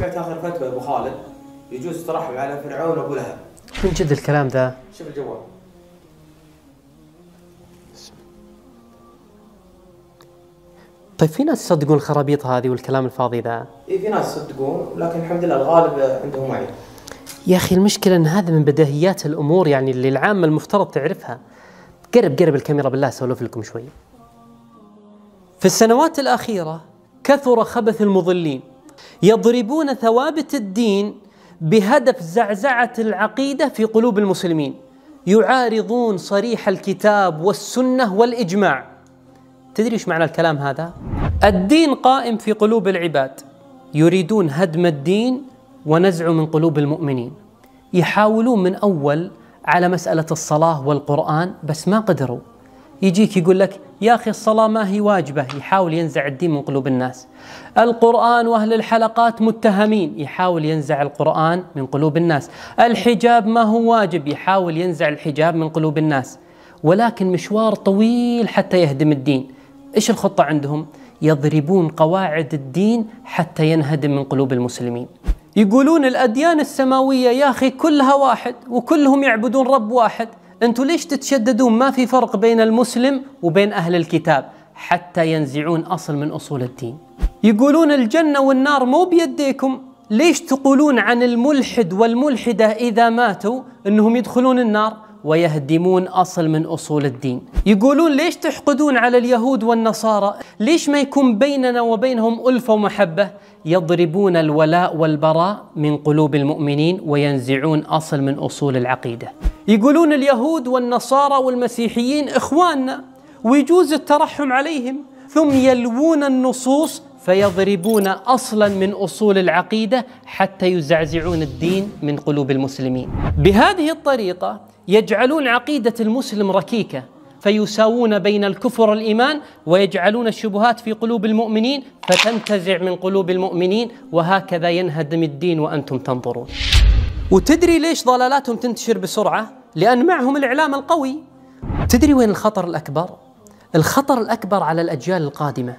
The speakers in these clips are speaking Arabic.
سمعت اخر فتوى يا ابو خالد يجوز ترحم على فرعون وابو لهب من جد الكلام ذا؟ شوف الجوال طيب في ناس يصدقون الخرابيط هذه والكلام الفاضي ذا اي في ناس يصدقون لكن الحمد لله الغالب عندهم وعي يا اخي المشكله ان هذا من بديهيات الامور يعني اللي العامه المفترض تعرفها قرب قرب الكاميرا بالله سولف لكم شوي في السنوات الاخيره كثر خبث المضلين يضربون ثوابت الدين بهدف زعزعه العقيده في قلوب المسلمين يعارضون صريح الكتاب والسنه والاجماع تدري ايش معنى الكلام هذا الدين قائم في قلوب العباد يريدون هدم الدين ونزعه من قلوب المؤمنين يحاولون من اول على مساله الصلاه والقران بس ما قدروا يجيك يقول لك يا أخي الصلاة ما هي واجبة يحاول ينزع الدين من قلوب الناس القرآن وأهل الحلقات متهمين يحاول ينزع القرآن من قلوب الناس الحجاب ما هو واجب يحاول ينزع الحجاب من قلوب الناس ولكن مشوار طويل حتى يهدم الدين إيش الخطة عندهم؟ يضربون قواعد الدين حتى ينهدم من قلوب المسلمين يقولون الأديان السماوية يا أخي كلها واحد وكلهم يعبدون رب واحد انتم ليش تتشددون ما في فرق بين المسلم وبين اهل الكتاب حتى ينزعون اصل من اصول الدين يقولون الجنه والنار مو بيديكم ليش تقولون عن الملحد والملحده اذا ماتوا انهم يدخلون النار ويهدمون اصل من اصول الدين. يقولون ليش تحقدون على اليهود والنصارى؟ ليش ما يكون بيننا وبينهم الفه ومحبه؟ يضربون الولاء والبراء من قلوب المؤمنين وينزعون اصل من اصول العقيده. يقولون اليهود والنصارى والمسيحيين إخواننا ويجوز الترحم عليهم ثم يلوون النصوص فيضربون اصلا من اصول العقيده حتى يزعزعون الدين من قلوب المسلمين. بهذه الطريقه يجعلون عقيده المسلم ركيكه فيساوون بين الكفر والايمان ويجعلون الشبهات في قلوب المؤمنين فتنتزع من قلوب المؤمنين وهكذا ينهدم الدين وانتم تنظرون. وتدري ليش ضلالاتهم تنتشر بسرعه؟ لان معهم الاعلام القوي. تدري وين الخطر الاكبر؟ الخطر الاكبر على الاجيال القادمه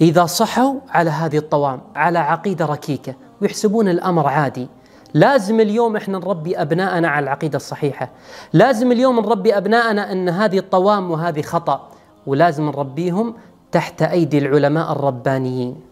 اذا صحوا على هذه الطوام، على عقيده ركيكه ويحسبون الامر عادي. لازم اليوم احنا نربي ابنائنا على العقيده الصحيحه. لازم اليوم نربي ابنائنا ان هذه الطوام وهذه خطا ولازم نربيهم تحت ايدي العلماء الربانيين.